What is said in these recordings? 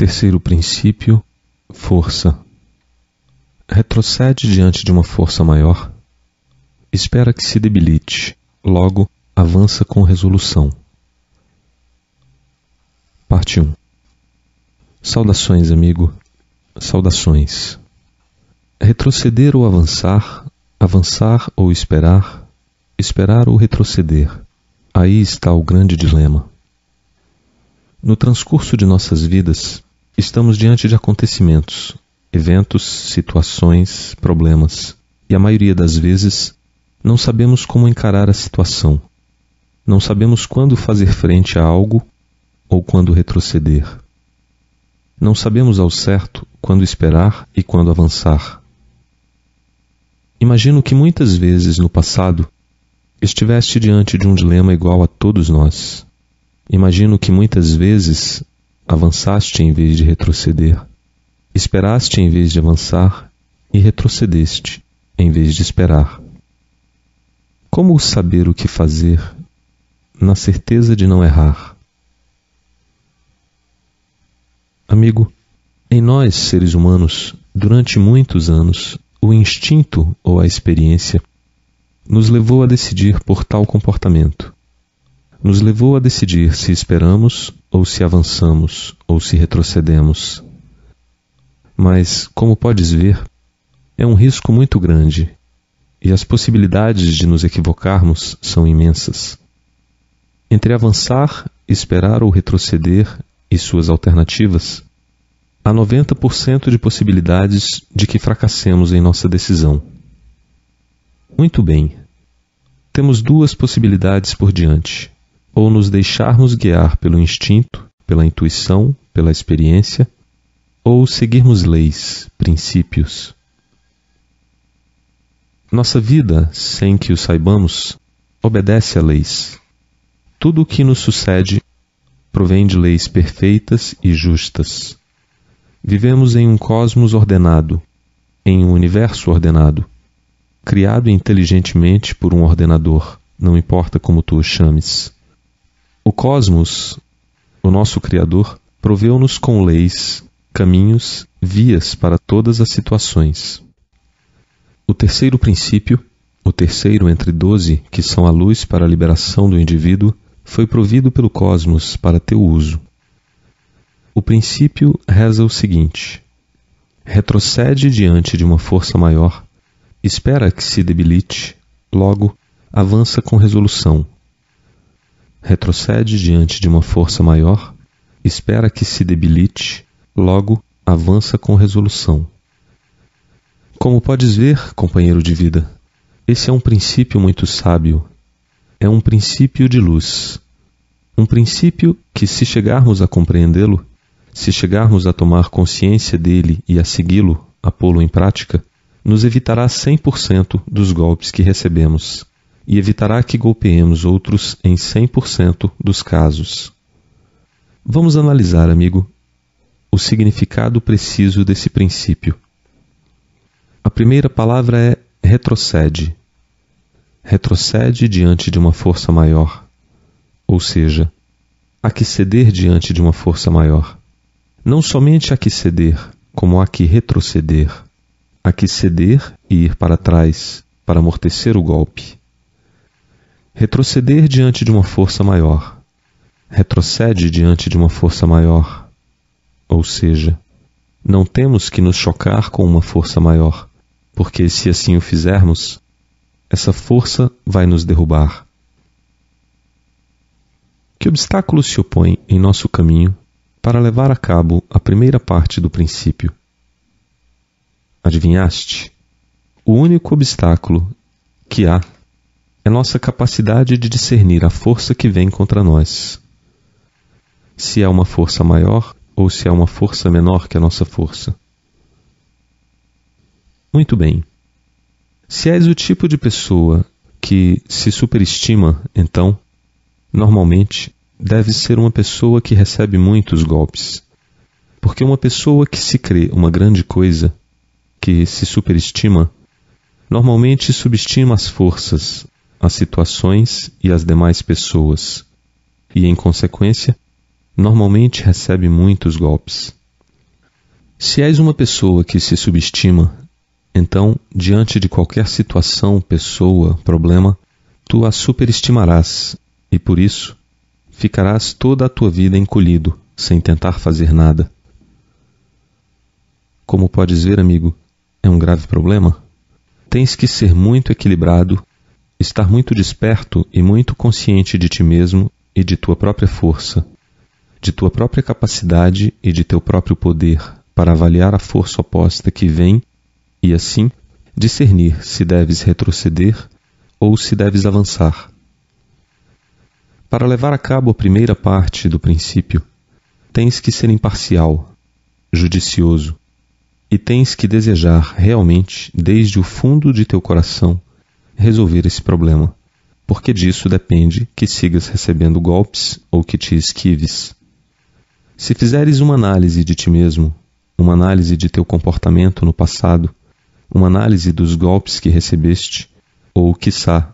Terceiro princípio: força. Retrocede diante de uma força maior, espera que se debilite, logo avança com resolução. Parte 1 Saudações, amigo. Saudações. Retroceder ou avançar, avançar ou esperar, esperar ou retroceder. Aí está o grande dilema. No transcurso de nossas vidas, Estamos diante de acontecimentos, eventos, situações, problemas, e a maioria das vezes não sabemos como encarar a situação. Não sabemos quando fazer frente a algo ou quando retroceder. Não sabemos ao certo quando esperar e quando avançar. Imagino que muitas vezes no passado estiveste diante de um dilema igual a todos nós. Imagino que muitas vezes avançaste em vez de retroceder, esperaste em vez de avançar e retrocedeste em vez de esperar. Como saber o que fazer na certeza de não errar? Amigo, em nós, seres humanos, durante muitos anos, o instinto ou a experiência nos levou a decidir por tal comportamento. Nos levou a decidir se esperamos ou se avançamos ou se retrocedemos. Mas, como podes ver, é um risco muito grande e as possibilidades de nos equivocarmos são imensas. Entre avançar, esperar ou retroceder e suas alternativas, há 90% de possibilidades de que fracassemos em nossa decisão. Muito bem. Temos duas possibilidades por diante ou nos deixarmos guiar pelo instinto, pela intuição, pela experiência, ou seguirmos leis, princípios. Nossa vida, sem que o saibamos, obedece a leis. Tudo o que nos sucede provém de leis perfeitas e justas. Vivemos em um cosmos ordenado, em um universo ordenado, criado inteligentemente por um ordenador, não importa como tu o chames. O cosmos, o nosso Criador, proveu-nos com leis, caminhos, vias para todas as situações. O terceiro princípio, o terceiro entre doze, que são a luz para a liberação do indivíduo, foi provido pelo cosmos para teu uso. O princípio reza o seguinte: retrocede diante de uma força maior, espera que se debilite, logo avança com resolução, retrocede diante de uma força maior, espera que se debilite, logo avança com resolução. Como podes ver, companheiro de vida, esse é um princípio muito sábio. É um princípio de luz. Um princípio que, se chegarmos a compreendê-lo, se chegarmos a tomar consciência dele e a segui-lo, a pô-lo em prática, nos evitará 100% dos golpes que recebemos e evitará que golpeemos outros em 100% dos casos. Vamos analisar, amigo, o significado preciso desse princípio. A primeira palavra é retrocede. Retrocede diante de uma força maior, ou seja, há que ceder diante de uma força maior. Não somente há que ceder, como há que retroceder. Há que ceder e ir para trás para amortecer o golpe retroceder diante de uma força maior. Retrocede diante de uma força maior. Ou seja, não temos que nos chocar com uma força maior, porque se assim o fizermos, essa força vai nos derrubar. Que obstáculos se opõem em nosso caminho para levar a cabo a primeira parte do princípio? Adivinhaste? O único obstáculo que há é nossa capacidade de discernir a força que vem contra nós. Se é uma força maior ou se é uma força menor que a nossa força. Muito bem. Se és o tipo de pessoa que se superestima, então, normalmente, deve ser uma pessoa que recebe muitos golpes. Porque uma pessoa que se crê uma grande coisa, que se superestima, normalmente subestima as forças, as situações e as demais pessoas, e, em consequência, normalmente recebe muitos golpes. Se és uma pessoa que se subestima, então, diante de qualquer situação, pessoa, problema, tu a superestimarás e, por isso, ficarás toda a tua vida encolhido, sem tentar fazer nada. Como podes ver, amigo, é um grave problema. Tens que ser muito equilibrado estar muito desperto e muito consciente de ti mesmo e de tua própria força, de tua própria capacidade e de teu próprio poder para avaliar a força oposta que vem e, assim, discernir se deves retroceder ou se deves avançar. Para levar a cabo a primeira parte do princípio, tens que ser imparcial, judicioso, e tens que desejar realmente, desde o fundo de teu coração, resolver esse problema, porque disso depende que sigas recebendo golpes ou que te esquives. Se fizeres uma análise de ti mesmo, uma análise de teu comportamento no passado, uma análise dos golpes que recebeste, ou, quiçá,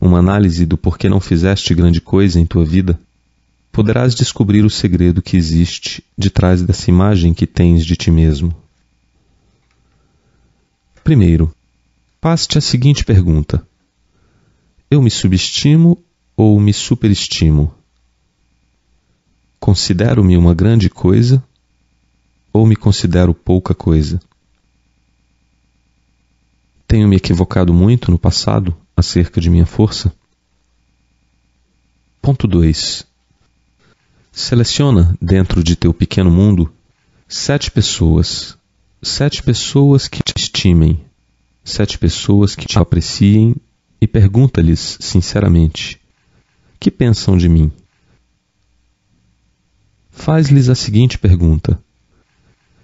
uma análise do porquê não fizeste grande coisa em tua vida, poderás descobrir o segredo que existe de trás dessa imagem que tens de ti mesmo. Primeiro, Faça-te a seguinte pergunta: Eu me subestimo ou me superestimo? Considero-me uma grande coisa ou me considero pouca coisa? Tenho me equivocado muito no passado acerca de minha força? Ponto 2. Seleciona, dentro de teu pequeno mundo, sete pessoas. Sete pessoas que te estimem, sete pessoas que te apreciem e pergunta-lhes sinceramente: Que pensam de mim? Faz-lhes a seguinte pergunta: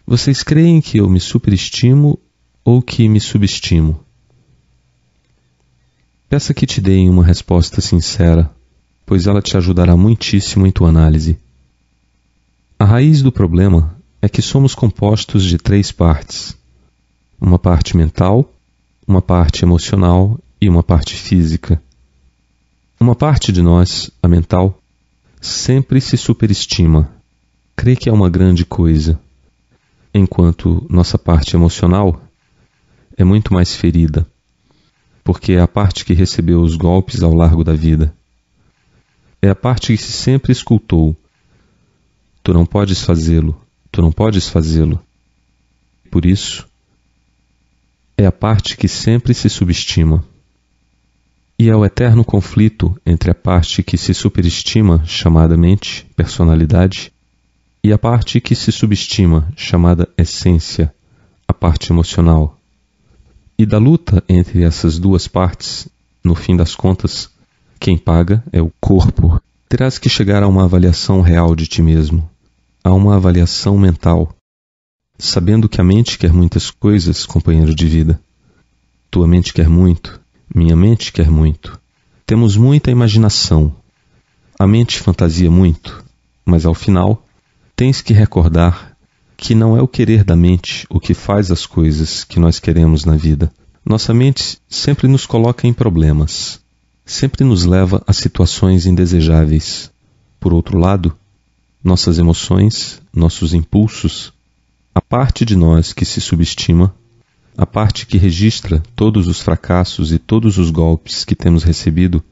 Vocês creem que eu me superestimo ou que me subestimo? Peça que te deem uma resposta sincera, pois ela te ajudará muitíssimo em tua análise. A raiz do problema é que somos compostos de três partes: uma parte mental, uma parte emocional e uma parte física. Uma parte de nós, a mental, sempre se superestima, crê que é uma grande coisa, enquanto nossa parte emocional é muito mais ferida, porque é a parte que recebeu os golpes ao largo da vida. É a parte que se sempre escutou: Tu não podes fazê-lo, tu não podes fazê-lo. Por isso, é a parte que sempre se subestima. E é o eterno conflito entre a parte que se superestima, chamada mente, personalidade, e a parte que se subestima, chamada essência, a parte emocional. E da luta entre essas duas partes, no fim das contas, quem paga é o corpo. Terás que chegar a uma avaliação real de ti mesmo, a uma avaliação mental sabendo que a mente quer muitas coisas, companheiro de vida. Tua mente quer muito, minha mente quer muito. Temos muita imaginação. A mente fantasia muito, mas ao final, tens que recordar que não é o querer da mente o que faz as coisas que nós queremos na vida. Nossa mente sempre nos coloca em problemas, sempre nos leva a situações indesejáveis. Por outro lado, nossas emoções, nossos impulsos, a parte de nós que se subestima, a parte que registra todos os fracassos e todos os golpes que temos recebido,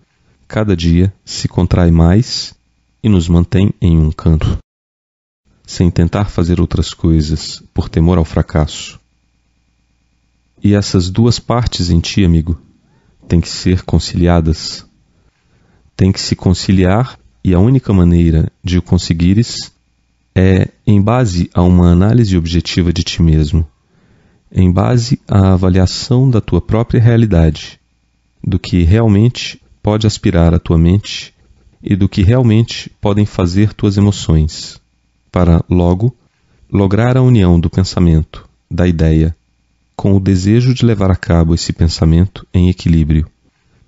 cada dia se contrai mais e nos mantém em um canto, sem tentar fazer outras coisas por temor ao fracasso. E essas duas partes em ti, amigo, têm que ser conciliadas. Tem que se conciliar, e a única maneira de o conseguires é em base a uma análise objetiva de ti mesmo, em base à avaliação da tua própria realidade, do que realmente pode aspirar a tua mente e do que realmente podem fazer tuas emoções, para, logo, lograr a união do pensamento, da ideia, com o desejo de levar a cabo esse pensamento em equilíbrio,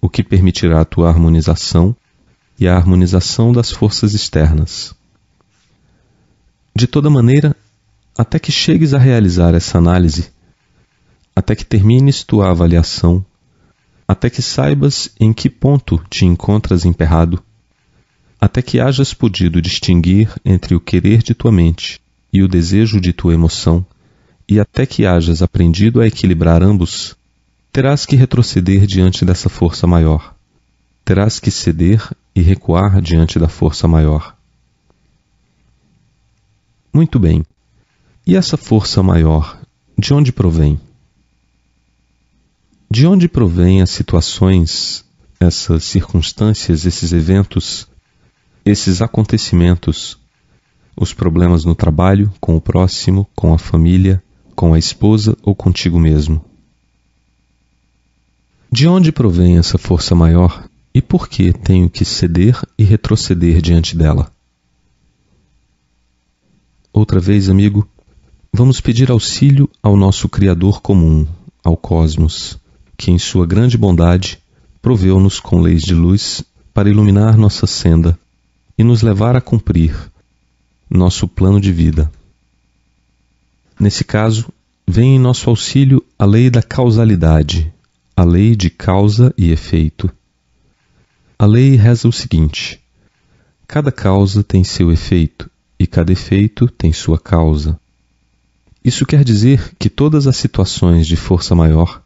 o que permitirá a tua harmonização e a harmonização das forças externas. De toda maneira, até que chegues a realizar essa análise, até que termines tua avaliação, até que saibas em que ponto te encontras emperrado, até que hajas podido distinguir entre o querer de tua mente e o desejo de tua emoção, e até que hajas aprendido a equilibrar ambos, terás que retroceder diante dessa força maior. Terás que ceder e recuar diante da força maior. Muito bem. E essa força maior, de onde provém? De onde provém as situações, essas circunstâncias, esses eventos, esses acontecimentos, os problemas no trabalho, com o próximo, com a família, com a esposa ou contigo mesmo? De onde provém essa força maior e por que tenho que ceder e retroceder diante dela? outra vez, amigo, vamos pedir auxílio ao nosso Criador comum, ao Cosmos, que em sua grande bondade proveu-nos com leis de luz para iluminar nossa senda e nos levar a cumprir nosso plano de vida. Nesse caso, vem em nosso auxílio a lei da causalidade, a lei de causa e efeito. A lei reza o seguinte: cada causa tem seu efeito, e cada efeito tem sua causa. Isso quer dizer que todas as situações de força maior,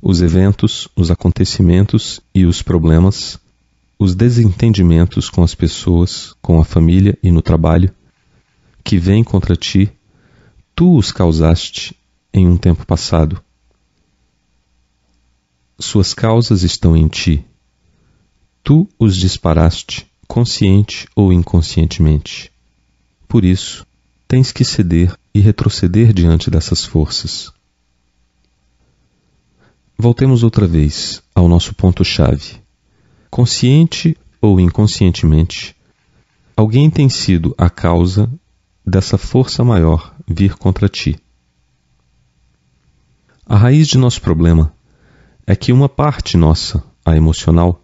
os eventos, os acontecimentos e os problemas, os desentendimentos com as pessoas, com a família e no trabalho, que vêm contra ti, tu os causaste em um tempo passado. Suas causas estão em ti. Tu os disparaste, consciente ou inconscientemente. Por isso, tens que ceder e retroceder diante dessas forças. Voltemos outra vez ao nosso ponto-chave. Consciente ou inconscientemente, alguém tem sido a causa dessa força maior vir contra ti. A raiz de nosso problema é que uma parte nossa, a emocional,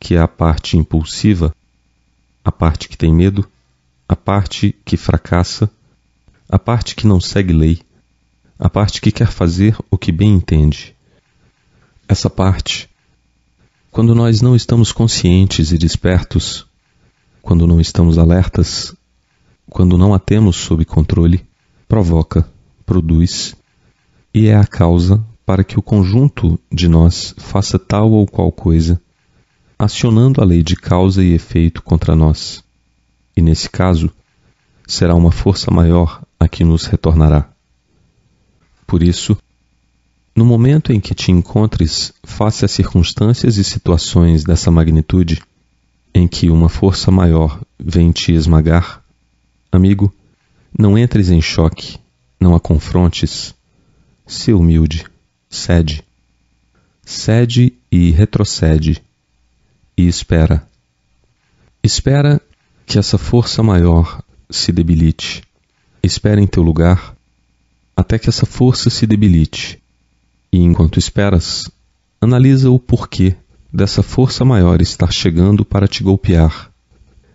que é a parte impulsiva, a parte que tem medo, a parte que fracassa, a parte que não segue lei, a parte que quer fazer o que bem entende. Essa parte, quando nós não estamos conscientes e despertos, quando não estamos alertas, quando não a temos sob controle, provoca, produz e é a causa para que o conjunto de nós faça tal ou qual coisa, acionando a lei de causa e efeito contra nós e nesse caso, será uma força maior a que nos retornará. Por isso, no momento em que te encontres face a circunstâncias e situações dessa magnitude, em que uma força maior vem te esmagar, amigo, não entres em choque, não a confrontes. Se humilde, cede. Cede e retrocede, e espera. Espera que essa força maior se debilite. Espera em teu lugar até que essa força se debilite. E enquanto esperas, analisa o porquê dessa força maior estar chegando para te golpear.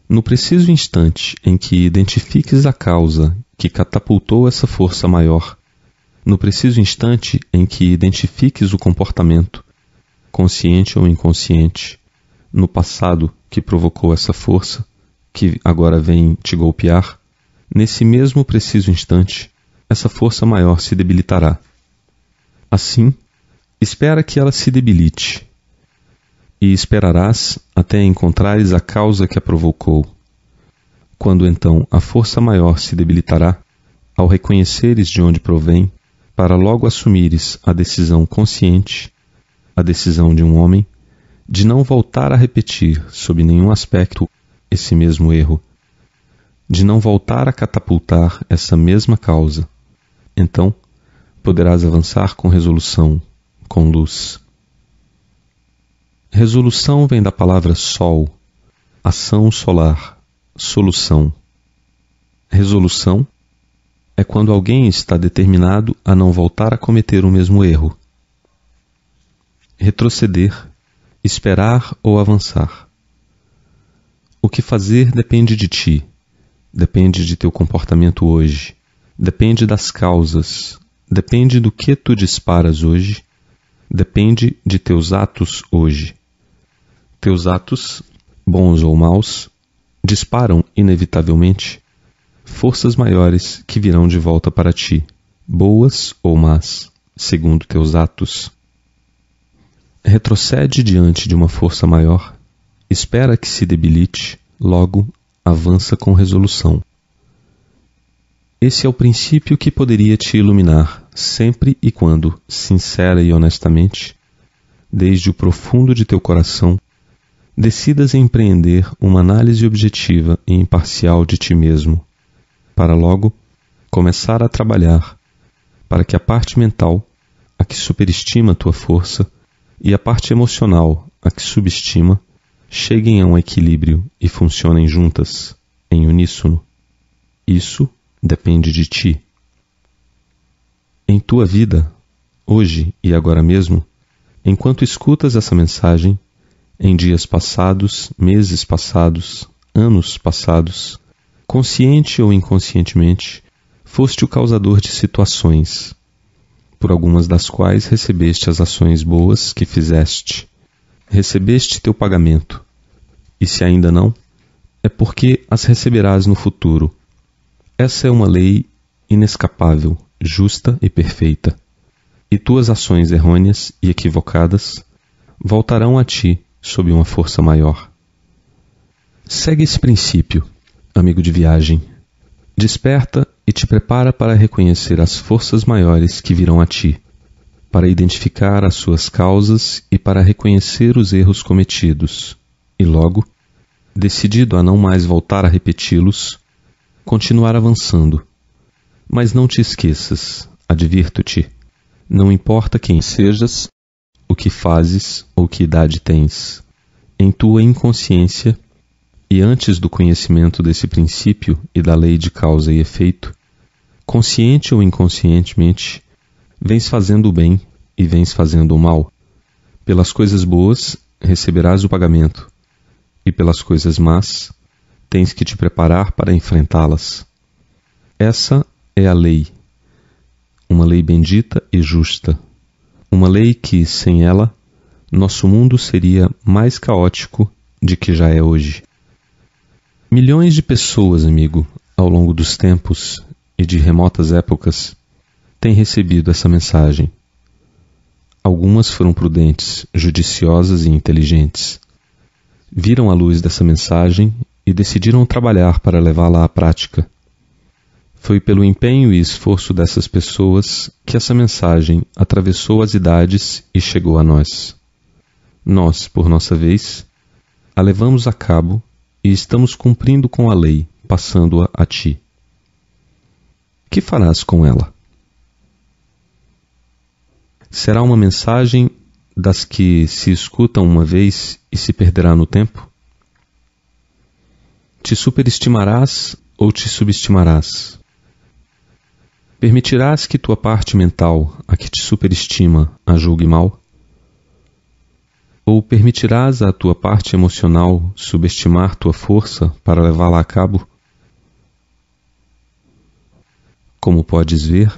No preciso instante em que identifiques a causa que catapultou essa força maior, no preciso instante em que identifiques o comportamento, consciente ou inconsciente, no passado que provocou essa força, que agora vem te golpear, nesse mesmo preciso instante, essa força maior se debilitará. Assim, espera que ela se debilite, e esperarás até encontrares a causa que a provocou. Quando então a força maior se debilitará, ao reconheceres de onde provém, para logo assumires a decisão consciente, a decisão de um homem, de não voltar a repetir, sob nenhum aspecto, esse mesmo erro, de não voltar a catapultar essa mesma causa. Então, poderás avançar com resolução, com luz. Resolução vem da palavra sol, ação solar, solução. Resolução é quando alguém está determinado a não voltar a cometer o mesmo erro. Retroceder, esperar ou avançar que fazer depende de ti, depende de teu comportamento hoje, depende das causas, depende do que tu disparas hoje, depende de teus atos hoje. Teus atos, bons ou maus, disparam inevitavelmente forças maiores que virão de volta para ti, boas ou más, segundo teus atos. Retrocede diante de uma força maior, espera que se debilite logo, avança com resolução. Esse é o princípio que poderia te iluminar, sempre e quando, sincera e honestamente, desde o profundo de teu coração, decidas empreender uma análise objetiva e imparcial de ti mesmo, para logo começar a trabalhar para que a parte mental, a que superestima a tua força, e a parte emocional, a que subestima, cheguem a um equilíbrio e funcionem juntas, em uníssono. Isso depende de ti. Em tua vida, hoje e agora mesmo, enquanto escutas essa mensagem, em dias passados, meses passados, anos passados, consciente ou inconscientemente, foste o causador de situações, por algumas das quais recebeste as ações boas que fizeste recebeste teu pagamento. E se ainda não, é porque as receberás no futuro. Essa é uma lei inescapável, justa e perfeita. E tuas ações errôneas e equivocadas voltarão a ti sob uma força maior. Segue esse princípio, amigo de viagem. Desperta e te prepara para reconhecer as forças maiores que virão a ti para identificar as suas causas e para reconhecer os erros cometidos, e logo, decidido a não mais voltar a repeti-los, continuar avançando. Mas não te esqueças, advirto-te, não importa quem sejas, o que fazes ou que idade tens. Em tua inconsciência, e antes do conhecimento desse princípio e da lei de causa e efeito, consciente ou inconscientemente, Vens fazendo o bem e vens fazendo o mal. Pelas coisas boas receberás o pagamento, e pelas coisas más tens que te preparar para enfrentá-las. Essa é a lei, uma lei bendita e justa, uma lei que, sem ela, nosso mundo seria mais caótico de que já é hoje. Milhões de pessoas, amigo, ao longo dos tempos e de remotas épocas, têm recebido essa mensagem. Algumas foram prudentes, judiciosas e inteligentes. Viram a luz dessa mensagem e decidiram trabalhar para levá-la à prática. Foi pelo empenho e esforço dessas pessoas que essa mensagem atravessou as idades e chegou a nós. Nós, por nossa vez, a levamos a cabo e estamos cumprindo com a lei, passando-a a ti. Que farás com ela? Será uma mensagem das que se escutam uma vez e se perderá no tempo? Te superestimarás ou te subestimarás? Permitirás que tua parte mental, a que te superestima, a julgue mal? Ou permitirás à tua parte emocional subestimar tua força para levá-la a cabo? Como podes ver,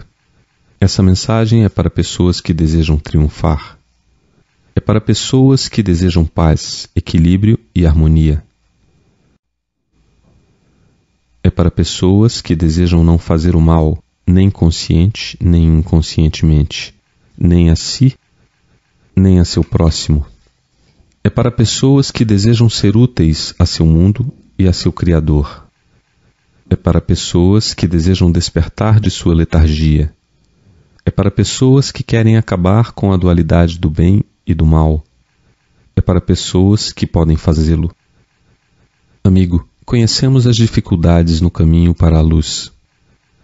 essa mensagem é para pessoas que desejam triunfar. É para pessoas que desejam paz, equilíbrio e harmonia. É para pessoas que desejam não fazer o mal, nem consciente, nem inconscientemente, nem a si, nem a seu próximo. É para pessoas que desejam ser úteis a seu mundo e a seu Criador. É para pessoas que desejam despertar de sua letargia é para pessoas que querem acabar com a dualidade do bem e do mal. É para pessoas que podem fazê-lo. Amigo, conhecemos as dificuldades no caminho para a luz.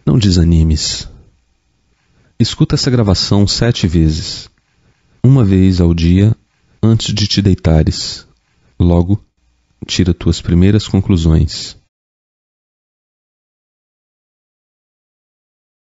Não desanimes. Escuta essa gravação sete vezes, uma vez ao dia, antes de te deitares. Logo, tira tuas primeiras conclusões.